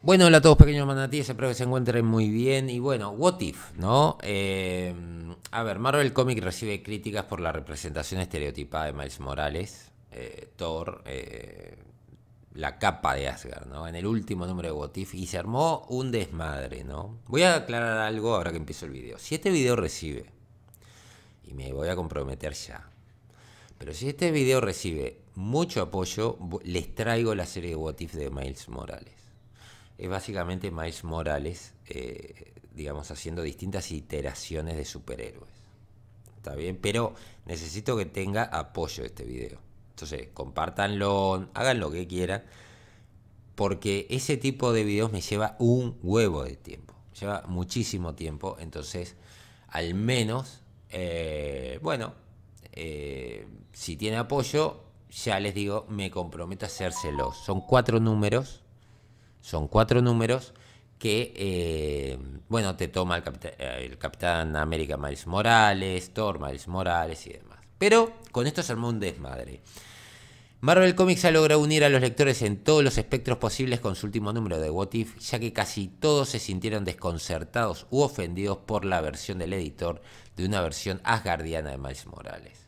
Bueno, hola a todos pequeños manatíes, espero que se encuentren muy bien. Y bueno, what if, ¿no? Eh, a ver, Marvel Comics recibe críticas por la representación estereotipada de Miles Morales, eh, Thor, eh, la capa de Asgard, ¿no? En el último número de What if, y se armó un desmadre, ¿no? Voy a aclarar algo ahora que empiezo el video. Si este video recibe, y me voy a comprometer ya, pero si este video recibe mucho apoyo, les traigo la serie de What if de Miles Morales es básicamente Miles Morales, eh, digamos, haciendo distintas iteraciones de superhéroes. ¿Está bien? Pero necesito que tenga apoyo este video. Entonces, compártanlo, hagan lo que quieran, porque ese tipo de videos me lleva un huevo de tiempo. lleva muchísimo tiempo, entonces, al menos, eh, bueno, eh, si tiene apoyo, ya les digo, me comprometo a hacérselo Son cuatro números son cuatro números que, eh, bueno, te toma el, capitán, el América Miles Morales, Thor Miles Morales y demás. Pero con esto se armó un desmadre. Marvel Comics ha logrado unir a los lectores en todos los espectros posibles con su último número de What If, ya que casi todos se sintieron desconcertados u ofendidos por la versión del editor de una versión asgardiana de Miles Morales.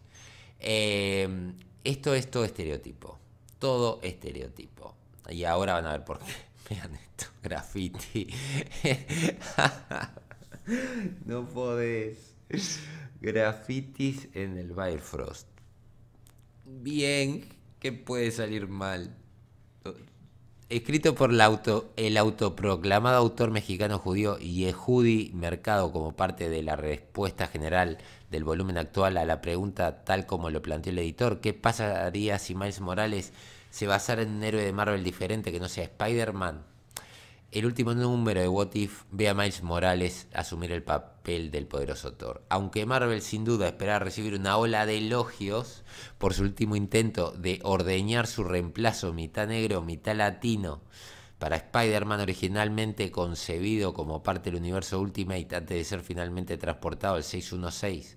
Eh, esto es todo estereotipo, todo estereotipo. Y ahora van a ver por qué. Vean esto, graffiti. no podés. Grafitis en el Bifrost. Bien, que puede salir mal? Escrito por el, auto, el autoproclamado autor mexicano judío Yehudi Mercado como parte de la respuesta general del volumen actual a la pregunta tal como lo planteó el editor, ¿qué pasaría si Miles Morales se basará en un héroe de Marvel diferente que no sea Spider-Man. El último número de What If ve a Miles Morales asumir el papel del poderoso Thor. Aunque Marvel sin duda espera recibir una ola de elogios por su último intento de ordeñar su reemplazo mitad negro, mitad latino para Spider-Man originalmente concebido como parte del universo Ultimate antes de ser finalmente transportado al 616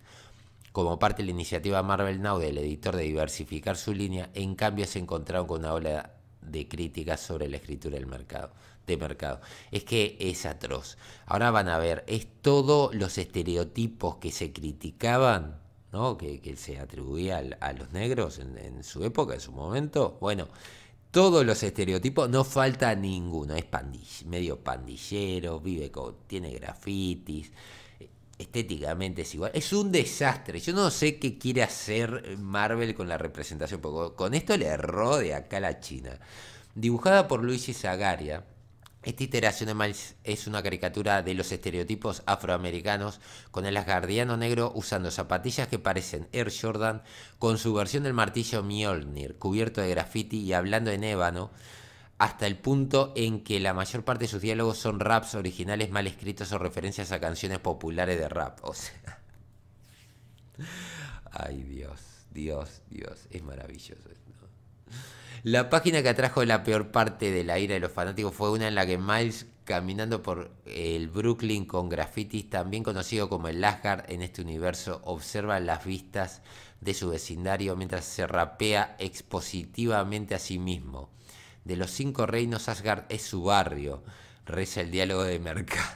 como parte de la iniciativa Marvel Now del editor de diversificar su línea, en cambio se encontraron con una ola de críticas sobre la escritura del mercado, de mercado. Es que es atroz. Ahora van a ver, es todos los estereotipos que se criticaban, ¿no? que, se atribuía a, los negros en, su época, en su momento. Bueno, todos los estereotipos, no falta ninguno. Es medio pandillero, vive con, tiene grafitis estéticamente es igual. Es un desastre. Yo no sé qué quiere hacer Marvel con la representación, porque con esto le erró de acá la China. Dibujada por Luigi Zagaria, esta iteración de es una caricatura de los estereotipos afroamericanos con el asgardiano negro usando zapatillas que parecen Air Jordan con su versión del martillo Mjolnir cubierto de graffiti y hablando en ébano hasta el punto en que la mayor parte de sus diálogos son raps originales mal escritos o referencias a canciones populares de rap. O sea. Ay, Dios, Dios, Dios. Es maravilloso esto. La página que atrajo la peor parte de la ira de los fanáticos fue una en la que Miles, caminando por el Brooklyn con grafitis, también conocido como el Asgard en este universo, observa las vistas de su vecindario mientras se rapea expositivamente a sí mismo. De los cinco reinos, Asgard es su barrio. Reza el diálogo de mercado.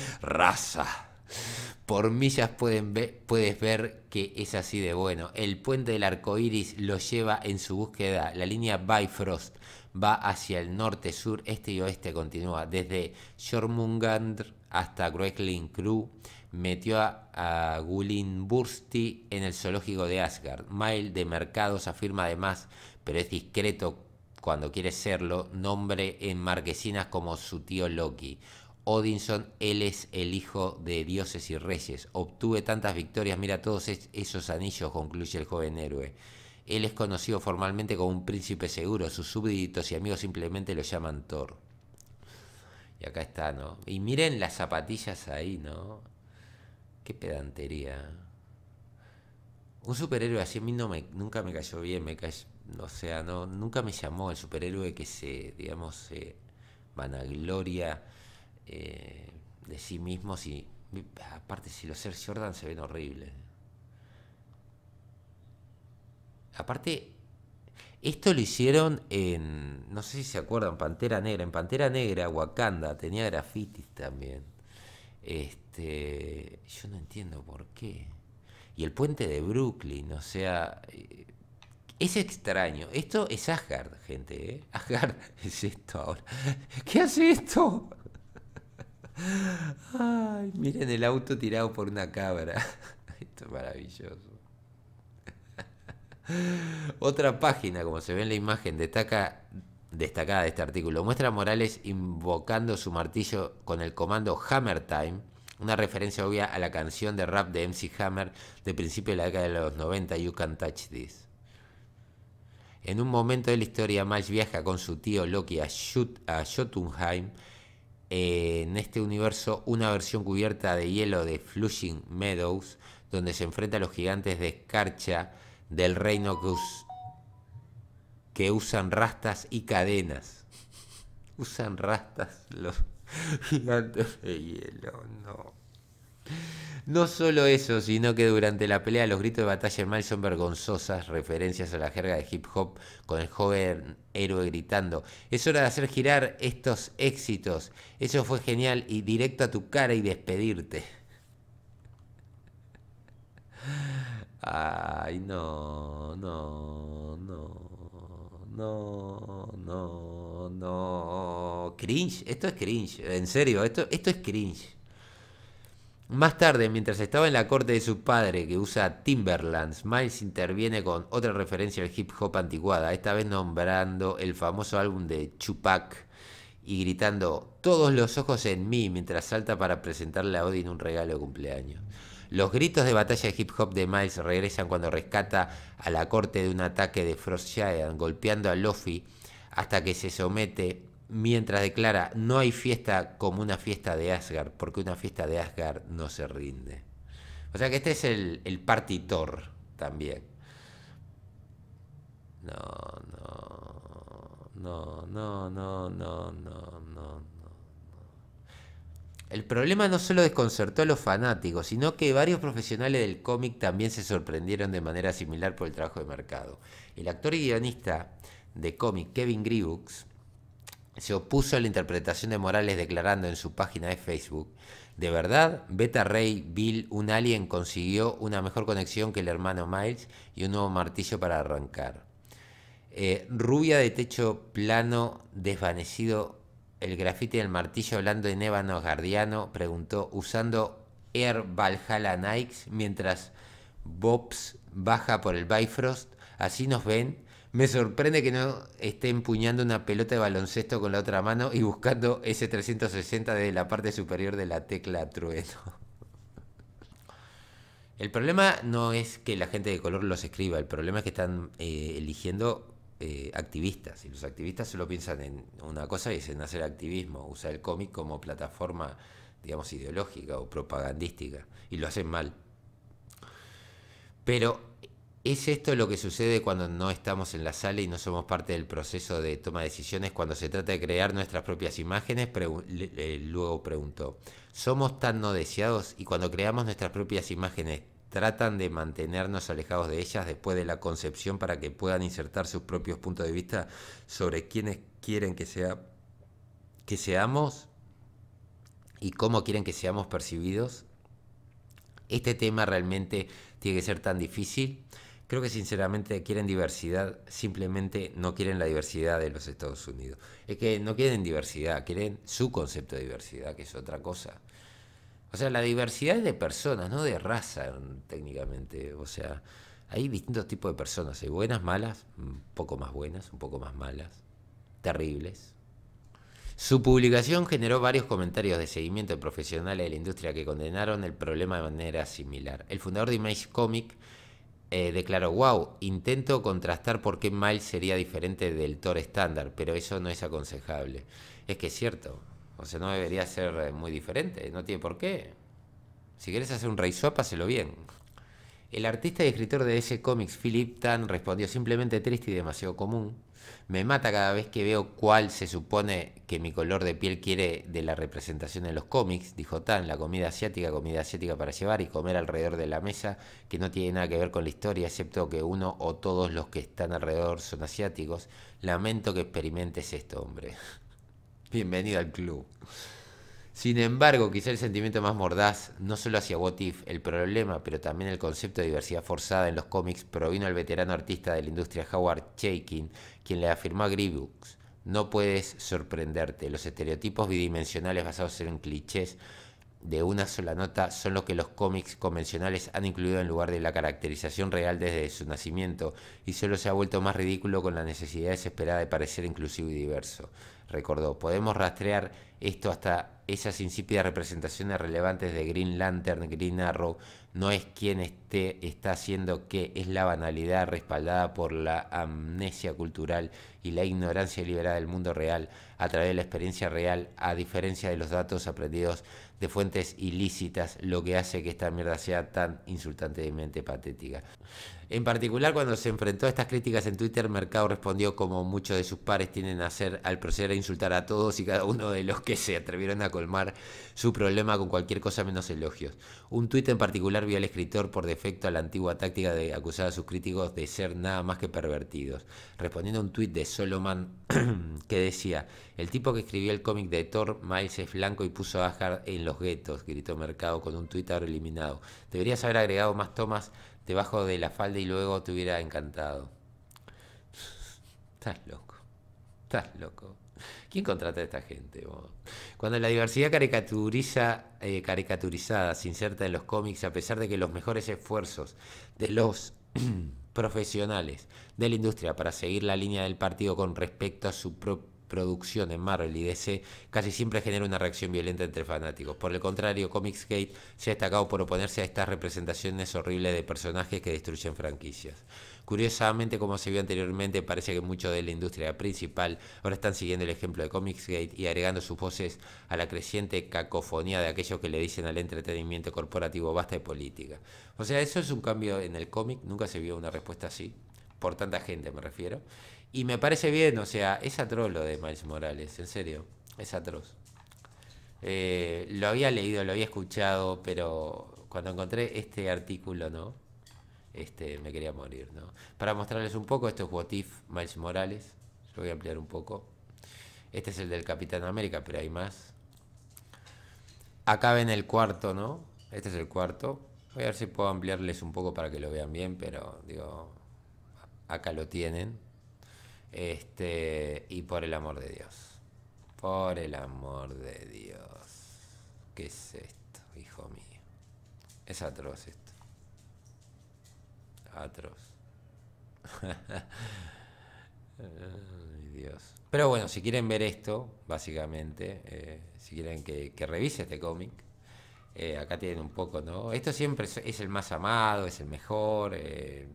Raza. Por millas pueden ver, puedes ver que es así de bueno. El puente del arco iris lo lleva en su búsqueda. La línea Bifrost va hacia el norte, sur, este y oeste. Continúa desde Jormungandr hasta Groeklin Crew. Metió a, a Gulinbursti en el zoológico de Asgard. Mile de Mercados afirma además, pero es discreto cuando quiere serlo, nombre en Marquesinas como su tío Loki. Odinson, él es el hijo de dioses y reyes. Obtuve tantas victorias, mira todos esos anillos, concluye el joven héroe. Él es conocido formalmente como un príncipe seguro, sus súbditos y amigos simplemente lo llaman Thor. Y acá está, ¿no? Y miren las zapatillas ahí, ¿no? Qué pedantería. Un superhéroe así a mí nunca me cayó bien, me cayó, o sea, no, nunca me llamó el superhéroe que se, digamos, se vanagloria eh, de sí mismo. Si, aparte, si los seres Jordan se ven horribles. Aparte, esto lo hicieron en, no sé si se acuerdan, Pantera Negra. En Pantera Negra, Wakanda tenía grafitis también. Este, yo no entiendo por qué. Y el puente de Brooklyn, o sea, eh, es extraño. Esto es Asgard, gente. ¿eh? Asgard es esto ahora. ¿Qué hace esto? Ay, miren el auto tirado por una cabra. Esto es maravilloso. Otra página, como se ve en la imagen, destaca, destacada de este artículo. Muestra a Morales invocando su martillo con el comando Hammer Time, una referencia obvia a la canción de rap de MC Hammer de principio de la década de los 90, You Can Touch This. En un momento de la historia, más viaja con su tío Loki a, Jotunheim. en este universo, una versión cubierta de hielo de Flushing Meadows, donde se enfrenta a los gigantes de escarcha del reino que usan rastas y cadenas. usan rastas los gigantes de hielo, no. No solo eso, sino que durante la pelea los gritos de batalla mal son vergonzosas, referencias a la jerga de hip hop con el joven héroe gritando. Es hora de hacer girar estos éxitos. Eso fue genial y directo a tu cara y despedirte. Ay, no, no, no, no, no, no. Cringe, esto es cringe, en serio, esto, esto es cringe. Más tarde, mientras estaba en la corte de su padre, que usa Timberlands, Miles interviene con otra referencia al hip hop anticuada, esta vez nombrando el famoso álbum de Chupac y gritando todos los ojos en mí mientras salta para presentarle a Odin un regalo de cumpleaños. Los gritos de batalla de hip hop de Miles regresan cuando rescata a la corte de un ataque de Frost Giant, golpeando a Luffy hasta que se somete mientras declara, no hay fiesta como una fiesta de Asgard, porque una fiesta de Asgard no se rinde. O sea que este es el, el partitor también. No, no, no, no, no, no, no, no. El problema no solo desconcertó a los fanáticos, sino que varios profesionales del cómic también se sorprendieron de manera similar por el trabajo de mercado. El actor y guionista de cómic Kevin Grievous se opuso a la interpretación de Morales declarando en su página de Facebook, de verdad, Beta Ray Bill, un alien, consiguió una mejor conexión que el hermano Miles y un nuevo martillo para arrancar. Eh, rubia de techo plano, desvanecido, el grafite del martillo hablando en ébano guardiano, preguntó, usando Air Valhalla Nikes mientras Bobs baja por el Bifrost, así nos ven, me sorprende que no esté empuñando una pelota de baloncesto con la otra mano y buscando ese 360 desde la parte superior de la tecla trueno. El problema no es que la gente de color los escriba, el problema es que están eh, eligiendo eh, activistas y los activistas solo piensan en una cosa y es en hacer activismo, usar el cómic como plataforma, digamos, ideológica o propagandística y lo hacen mal. Pero ¿Es esto lo que sucede cuando no estamos en la sala y no somos parte del proceso de toma de decisiones cuando se trata de crear nuestras propias imágenes? luego preguntó, ¿somos tan no deseados y cuando creamos nuestras propias imágenes tratan de mantenernos alejados de ellas después de la concepción para que puedan insertar sus propios puntos de vista sobre quiénes quieren que, sea, que seamos y cómo quieren que seamos percibidos? ¿Este tema realmente tiene que ser tan difícil? Creo que sinceramente quieren diversidad, simplemente no quieren la diversidad de los Estados Unidos. Es que no quieren diversidad, quieren su concepto de diversidad, que es otra cosa. O sea, la diversidad es de personas, no de raza técnicamente. O sea, hay distintos tipos de personas. Hay buenas, malas, un poco más buenas, un poco más malas, terribles. Su publicación generó varios comentarios de seguimiento de profesionales de la industria que condenaron el problema de manera similar. El fundador de Image Comic eh, declaró, wow, intento contrastar por qué Miles sería diferente del Thor estándar, pero eso no es aconsejable. Es que es cierto, o sea, no debería ser eh, muy diferente, no tiene por qué. Si quieres hacer un rey swap, hazlo bien. El artista y escritor de ese cómic, Philip Tan, respondió simplemente triste y demasiado común. Me mata cada vez que veo cuál se supone que mi color de piel quiere de la representación en los cómics, dijo Tan, la comida asiática, comida asiática para llevar y comer alrededor de la mesa, que no tiene nada que ver con la historia, excepto que uno o todos los que están alrededor son asiáticos. Lamento que experimentes esto, hombre. Bienvenido al club. Sin embargo, quizá el sentimiento más mordaz, no solo hacia What el problema, pero también el concepto de diversidad forzada en los cómics, provino al veterano artista de la industria Howard Chaykin, quien le afirmó a Gribux, no puedes sorprenderte, los estereotipos bidimensionales basados en clichés de una sola nota son los que los cómics convencionales han incluido en lugar de la caracterización real desde su nacimiento y solo se ha vuelto más ridículo con la necesidad desesperada de parecer inclusivo y diverso recordó. Podemos rastrear esto hasta esas insípidas representaciones relevantes de Green Lantern, Green Arrow. No es quien esté, está haciendo que es la banalidad respaldada por la amnesia cultural y la ignorancia liberada del mundo real a través de la experiencia real, a diferencia de los datos aprendidos de fuentes ilícitas, lo que hace que esta mierda sea tan insultantemente patética. En particular, cuando se enfrentó a estas críticas en Twitter, Mercado respondió como muchos de sus pares tienen a hacer al proceder a insultar a todos y cada uno de los que se atrevieron a colmar su problema con cualquier cosa menos elogios. Un tuit en particular vio al escritor por defecto a la antigua táctica de acusar a sus críticos de ser nada más que pervertidos. Respondiendo a un tuit de Solomon que decía, el tipo que escribió el cómic de Thor, Miles es blanco y puso a Ajar en los guetos, gritó Mercado con un tuit ahora eliminado. Deberías haber agregado más tomas debajo de la falda y luego te hubiera encantado. Estás loco. Estás loco. ¿Quién contrata a esta gente? Cuando la diversidad caricaturiza, eh, caricaturizada se inserta en los cómics, a pesar de que los mejores esfuerzos de los profesionales de la industria para seguir la línea del partido con respecto a su propio producción en Marvel y DC casi siempre genera una reacción violenta entre fanáticos. Por el contrario, Comicsgate se ha destacado por oponerse a estas representaciones horribles de personajes que destruyen franquicias. Curiosamente, como se vio anteriormente, parece que muchos de la industria principal ahora están siguiendo el ejemplo de Comicsgate y agregando sus voces a la creciente cacofonía de aquellos que le dicen al entretenimiento corporativo basta de política. O sea, eso es un cambio en el cómic, nunca se vio una respuesta así, por tanta gente me refiero. Y me parece bien, o sea, es atroz lo de Miles Morales, en serio, es atroz. Eh, lo había leído, lo había escuchado, pero cuando encontré este artículo, ¿no? Este, me quería morir, ¿no? Para mostrarles un poco, esto es What Miles Morales, lo voy a ampliar un poco. Este es el del Capitán América, pero hay más. Acá ven el cuarto, ¿no? Este es el cuarto. Voy a ver si puedo ampliarles un poco para que lo vean bien, pero digo, acá lo tienen. Este, y por el amor de Dios. Por el amor de Dios. ¿Qué es esto, hijo mío? Es atroz esto. Atroz. Dios. Pero bueno, si quieren ver esto, básicamente, eh, si quieren que, revise este cómic, eh, acá tienen un poco, ¿no? Esto siempre es, el más amado, es el mejor, eh,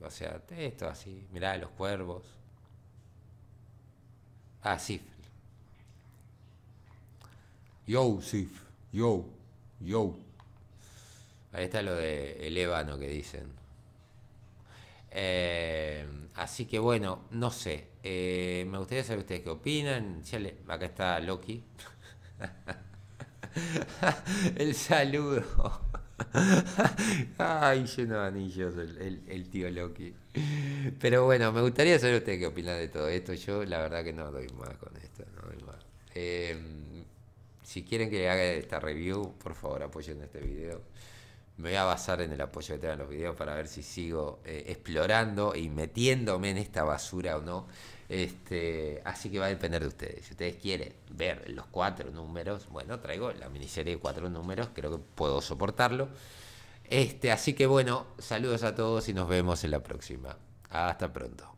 o sea, esto así, mirá los cuervos, Ah Sif. Yo, Sif. Yo. Yo. Ahí está lo de el ébano que dicen. Eh, así que bueno, no sé. Eh, me gustaría saber ustedes qué opinan. Le, acá está Loki. el saludo. Ay, lleno de anillos el, el, tío Loki. Pero bueno, me gustaría saber usted qué opina de todo esto. Yo la verdad que no doy más con esto, no em, si quieren que haga esta review, por favor apoyen este video. Me voy a basar en el apoyo que tengan los videos para ver si sigo eh, explorando y metiéndome en esta basura o no. Este, así que va a depender de ustedes. Si ustedes quieren ver los cuatro números, bueno, traigo la miniserie de cuatro números, creo que puedo soportarlo. Este, así que bueno, saludos a todos y nos vemos en la próxima. Hasta pronto.